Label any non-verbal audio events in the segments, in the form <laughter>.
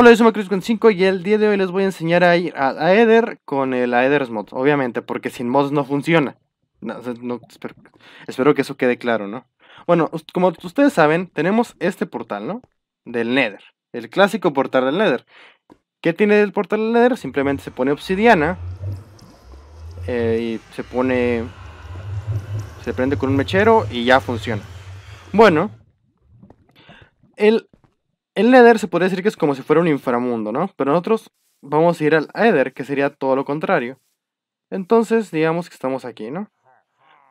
Hola, yo soy con 5 y el día de hoy les voy a enseñar a ir a Aether con el Aether's Mod, obviamente, porque sin mods no funciona. espero, que eso quede claro, ¿no? Bueno, como ustedes saben, tenemos este portal, ¿no? Del Nether, el clásico portal del Nether. ¿Qué tiene el portal del Nether? Simplemente se pone obsidiana eh, y se pone... Se prende con un mechero y ya funciona. Bueno, el el Nether se podría decir que es como si fuera un inframundo, ¿no? Pero nosotros vamos a ir al Aether, que sería todo lo contrario. Entonces, digamos que estamos aquí, ¿no?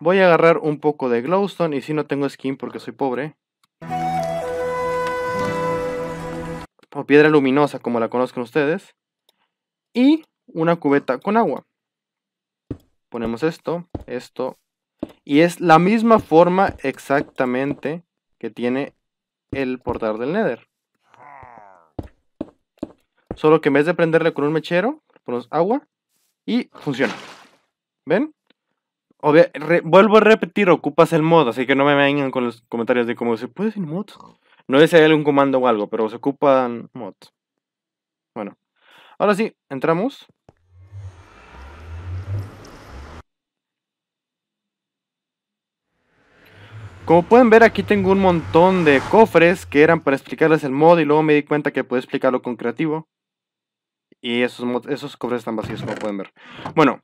Voy a agarrar un poco de glowstone y si no tengo skin porque soy pobre. O piedra luminosa, como la conozcan ustedes. Y una cubeta con agua. Ponemos esto, esto. Y es la misma forma exactamente que tiene el portal del Nether. Solo que en vez de prenderle con un mechero, pones agua y funciona. ¿Ven? vuelvo a repetir, ocupas el mod, así que no me vengan con los comentarios de cómo se puede sin mod. No sé si hay algún comando o algo, pero se ocupan mod. Bueno, ahora sí, entramos. Como pueden ver aquí tengo un montón de cofres que eran para explicarles el mod y luego me di cuenta que puedo explicarlo con creativo. Y esos, esos cofres están vacíos, como pueden ver. Bueno,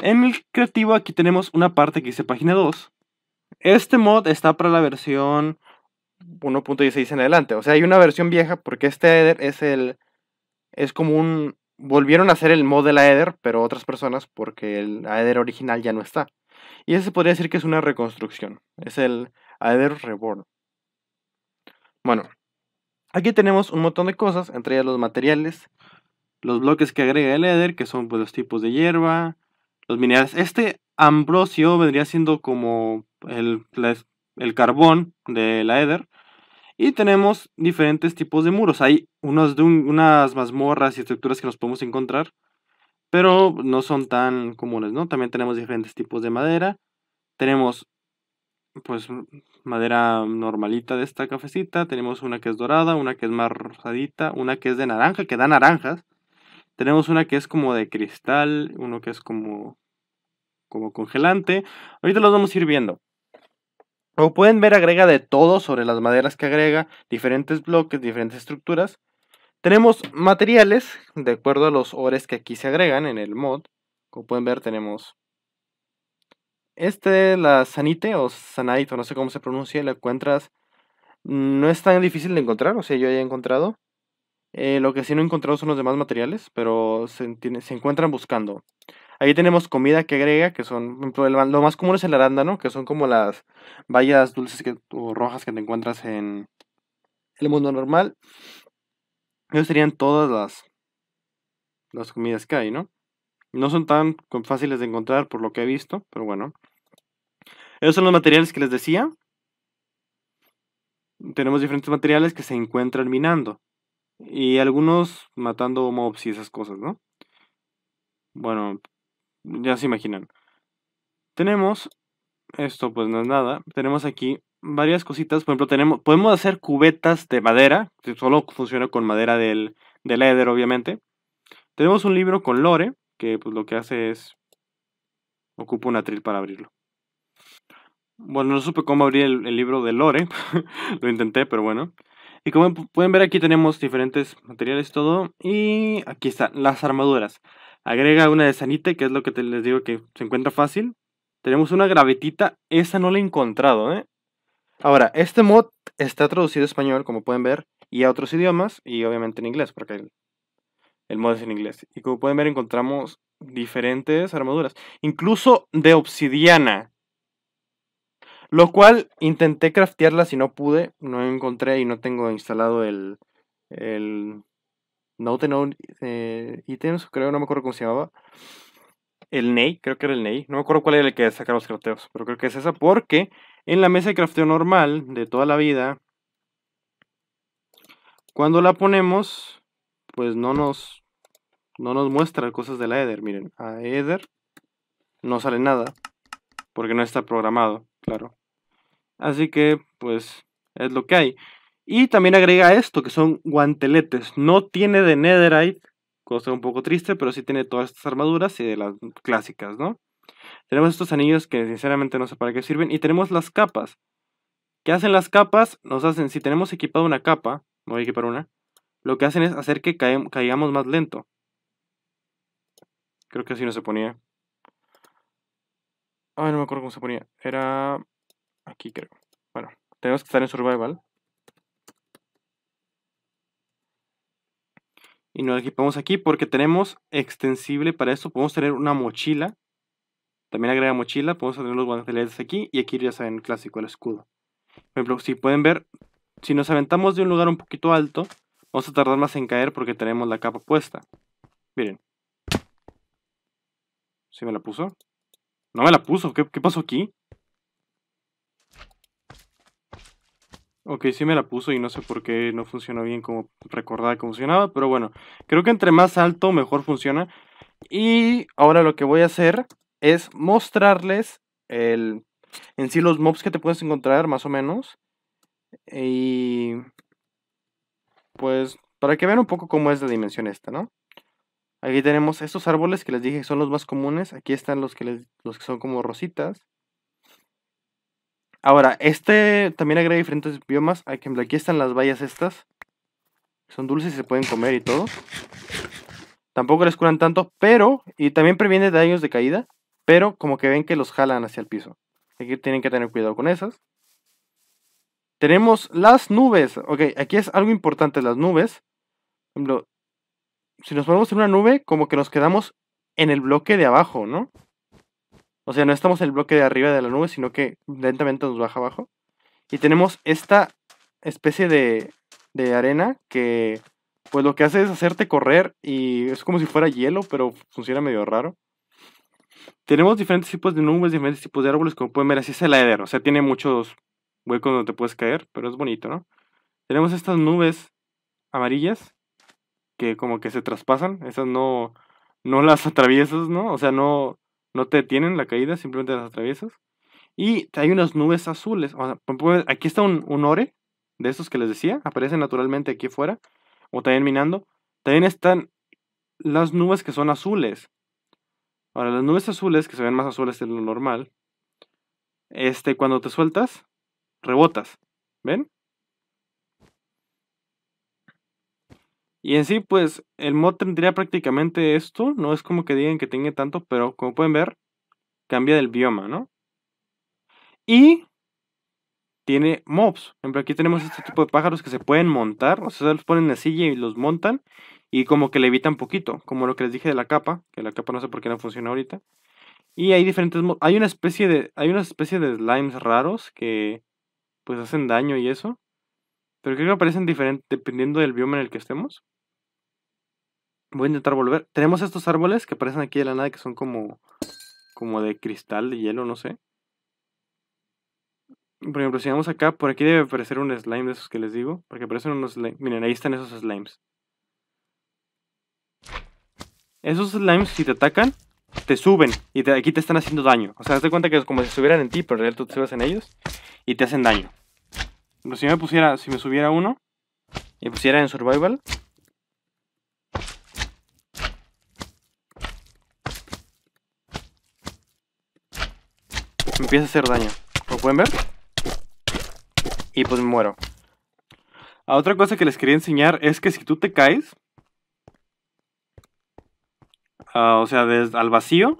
en el creativo aquí tenemos una parte que dice página 2. Este mod está para la versión 1.16 en adelante. O sea, hay una versión vieja porque este header es el... Es como un... Volvieron a hacer el mod Del la pero otras personas porque el header original ya no está. Y ese podría decir que es una reconstrucción. Es el Aether reborn. Bueno, aquí tenemos un montón de cosas, entre ellas los materiales, los bloques que agrega el éder, que son pues, los tipos de hierba, los minerales. Este ambrosio vendría siendo como el, el carbón de la Eder. Y tenemos diferentes tipos de muros. Hay de unas mazmorras y estructuras que nos podemos encontrar, pero no son tan comunes, ¿no? También tenemos diferentes tipos de madera. Tenemos, pues, madera normalita de esta cafecita. Tenemos una que es dorada, una que es más rosadita, una que es de naranja, que da naranjas. Tenemos una que es como de cristal, uno que es como, como congelante. Ahorita los vamos a ir viendo. Como pueden ver, agrega de todo sobre las maderas que agrega, diferentes bloques, diferentes estructuras. Tenemos materiales, de acuerdo a los ores que aquí se agregan en el mod. Como pueden ver, tenemos este, la sanite o sanadito no sé cómo se pronuncia, la encuentras. No es tan difícil de encontrar, o sea, yo ya he encontrado. Eh, lo que sí no he encontrado son los demás materiales, pero se, encuentran buscando. Ahí tenemos comida que agrega, que son, lo más común es el arándano, que son como las bayas dulces que, o rojas que te encuentras en el mundo normal. Esas serían todas las, las comidas que hay, ¿no? No son tan fáciles de encontrar por lo que he visto, pero bueno. Esos son los materiales que les decía. Tenemos diferentes materiales que se encuentran minando. Y algunos matando mobs y esas cosas, ¿no? Bueno, ya se imaginan. Tenemos, esto pues no es nada, tenemos aquí varias cositas, por ejemplo, tenemos, podemos hacer cubetas de madera, que solo funciona con madera del, del obviamente. Tenemos un libro con lore, que pues lo que hace es, ocupa un atril para abrirlo. Bueno, no supe cómo abrir el libro de lore, <laughs> lo intenté, pero bueno. Y como pueden ver aquí tenemos diferentes materiales todo. Y aquí están las armaduras. Agrega una de sanite, que es lo que les digo que se encuentra fácil. Tenemos una gravetita, esa no la he encontrado, ¿eh? Ahora, este mod está traducido a español, como pueden ver, y a otros idiomas, y obviamente en inglés, porque el mod es en inglés. Y como pueden ver encontramos diferentes armaduras, incluso de obsidiana. Lo cual intenté craftearla, si no pude, no encontré y no tengo instalado el, el No eh, tengo creo, no me acuerdo cómo se llamaba. El Ney, creo que era el Ney, no me acuerdo cuál era el que sacaba los crafteos, pero creo que es esa porque en la mesa de crafteo normal de toda la vida, cuando la ponemos, pues no nos, no nos muestra cosas de la Ether, miren, a Ether no sale nada porque no está programado, claro. Así que, pues, es lo que hay. Y también agrega esto, que son guanteletes. No tiene de netherite, cosa un poco triste, pero sí tiene todas estas armaduras y de las clásicas, ¿no? Tenemos estos anillos que sinceramente no sé para qué sirven. Y tenemos las capas. ¿Qué hacen las capas? Nos hacen, si tenemos equipado una capa, voy a equipar una, lo que hacen es hacer que caigamos más lento. Creo que así no se ponía. Ay, no me acuerdo cómo se ponía. Era... Aquí creo. Bueno, tenemos que estar en survival. Y nos equipamos aquí porque tenemos extensible para eso. Podemos tener una mochila. También agrega mochila. Podemos tener los guanteletes aquí. Y aquí ya saben, clásico, el escudo. Por ejemplo, si pueden ver, si nos aventamos de un lugar un poquito alto, vamos a tardar más en caer porque tenemos la capa puesta. Miren. ¿si me la puso? No me la puso. ¿Qué, qué pasó aquí? Ok, sí me la puso y no sé por qué no funcionó bien como recordaba que funcionaba, pero bueno, creo que entre más alto mejor funciona. Y ahora lo que voy a hacer es mostrarles el, en sí los mobs que te puedes encontrar más o menos. Y pues para que vean un poco cómo es la dimensión esta, ¿no? Aquí tenemos estos árboles que les dije que son los más comunes. Aquí están los que, los que son como rositas. Ahora, este también agrega diferentes biomas. Aquí, están las bayas estas. Son dulces y se pueden comer y todo. Tampoco les curan tanto, pero... Y también previene daños de caída. Pero como que ven que los jalan hacia el piso. Aquí tienen que tener cuidado con esas. Tenemos las nubes. Ok, aquí es algo importante, las nubes. Por ejemplo, si nos ponemos en una nube, como que nos quedamos en el bloque de abajo, ¿no? O sea, no estamos en el bloque de arriba de la nube, sino que lentamente nos baja abajo. Y tenemos esta especie de, de arena que pues lo que hace es hacerte correr y es como si fuera hielo, pero funciona medio raro. Tenemos diferentes tipos de nubes, diferentes tipos de árboles, como pueden ver, así es el Eder, o sea, tiene muchos huecos donde te puedes caer, pero es bonito, ¿no? Tenemos estas nubes amarillas que como que se traspasan, esas no, no las <laughs> atraviesas, ¿no? O sea, no, no te detienen la caída, simplemente las atraviesas. Y hay unas nubes azules. aquí está un, ore de estos que les decía, aparece naturalmente aquí afuera, o también minando. También están las nubes que son azules. Ahora, las nubes azules, que se ven más azules de lo normal, este, cuando te sueltas, rebotas. ¿Ven? Y en sí, pues el mod tendría prácticamente esto. No es como que digan que tenga tanto, pero como pueden ver, cambia del bioma, ¿no? Y tiene mobs. Por ejemplo, aquí tenemos este tipo de pájaros que se pueden montar. O sea, los ponen en la silla y los montan. Y como que le evitan poquito. Como lo que les dije de la capa. Que la capa no sé por qué no funciona ahorita. Y hay diferentes mobs. Hay una especie de. Hay una especie de slimes raros que pues hacen daño y eso. Pero creo que aparecen diferentes dependiendo del bioma en el que estemos. Voy a intentar volver. Tenemos estos árboles que aparecen aquí de la nada que son como. como de cristal, de hielo, no sé. Por ejemplo, si vamos acá, por aquí debe aparecer un slime de esos que les digo. Porque aparecen unos slimes. Miren, ahí están esos slimes. Esos slimes, si te atacan, te suben y aquí te están haciendo daño. O sea, hazte cuenta que es como si estuvieran en ti, pero en realidad tú te subes en ellos y te hacen daño. Pero si me pusiera, si me subiera uno y pusiera en survival, empieza a hacer daño. como pueden ver? Y pues me muero. Ah, otra cosa que les quería enseñar es que si tú te caes, ah, o sea, al vacío,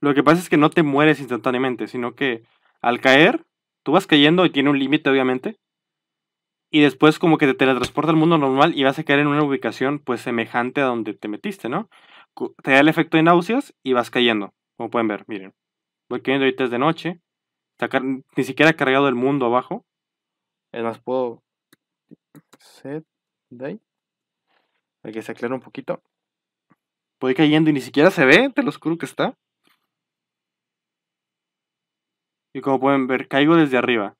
lo que pasa es que no te mueres instantáneamente, sino que al caer, tú vas cayendo y tiene un límite, obviamente. Y después como que te teletransporta al mundo normal y vas a caer en una ubicación pues semejante a donde te metiste, ¿no? Te da el efecto de náuseas y vas cayendo, como pueden ver, miren voy cayendo ahorita es de noche. ni siquiera cargado el mundo abajo. además más, puedo. Set. Day. Para que se aclare un poquito. voy cayendo y ni siquiera se ve Te lo oscuro que está. Y como pueden ver, caigo desde arriba.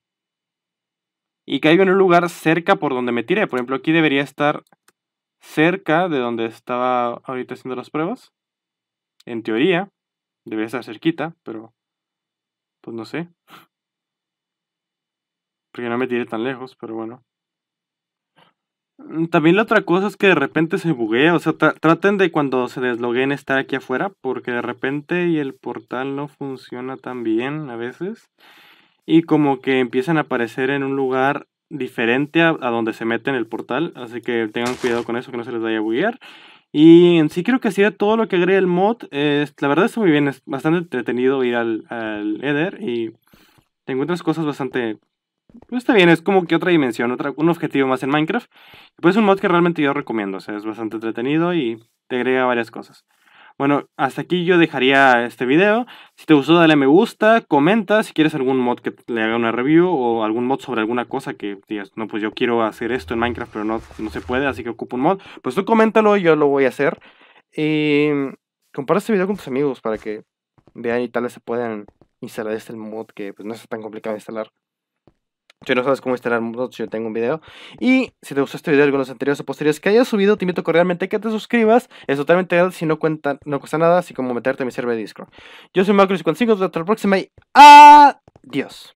Y caigo en un lugar cerca por donde me tiré. Por ejemplo, aquí debería estar cerca de donde estaba ahorita haciendo las pruebas. En teoría. Debe estar cerquita, pero pues no sé. Porque no me tiré tan lejos, pero bueno. Mm, también la otra cosa es que de repente se buguea, o sea, traten de cuando se deslogueen estar aquí afuera, porque de repente y el portal no funciona tan bien a veces. Y como que empiezan a aparecer en un lugar diferente a, donde se mete en el portal, así que tengan cuidado con eso, que no se les vaya a buguear. Y sí creo que sería todo lo que agrega el mod. la verdad está muy bien, es bastante entretenido ir al, al Eder y te encuentras cosas bastante... Pues está bien, es como que otra dimensión, otra, un objetivo más en Minecraft. Pues es un mod que realmente yo recomiendo, o sea, es bastante entretenido y te agrega varias cosas. Bueno, hasta aquí yo dejaría este video. Si te gustó, dale me gusta, comenta si quieres algún mod que le haga una review o algún mod sobre alguna cosa que digas, no, pues yo quiero hacer esto en Minecraft, pero no, no se puede, así que ocupo un mod. Pues tú coméntalo, yo lo voy a hacer. Y comparte este video con tus amigos para que vean y tal vez se puedan instalar este mod que pues, no es tan complicado de instalar. Si no sabes cómo instalar si yo tengo un video. Y si te gustó este video, algunos anteriores o posteriores que haya subido, te invito cordialmente a que te suscribas. Es totalmente gratis si no cuenta, no cuesta nada, así como meterte a mi server de Discord. Yo soy Macro55, hasta la próxima y adiós.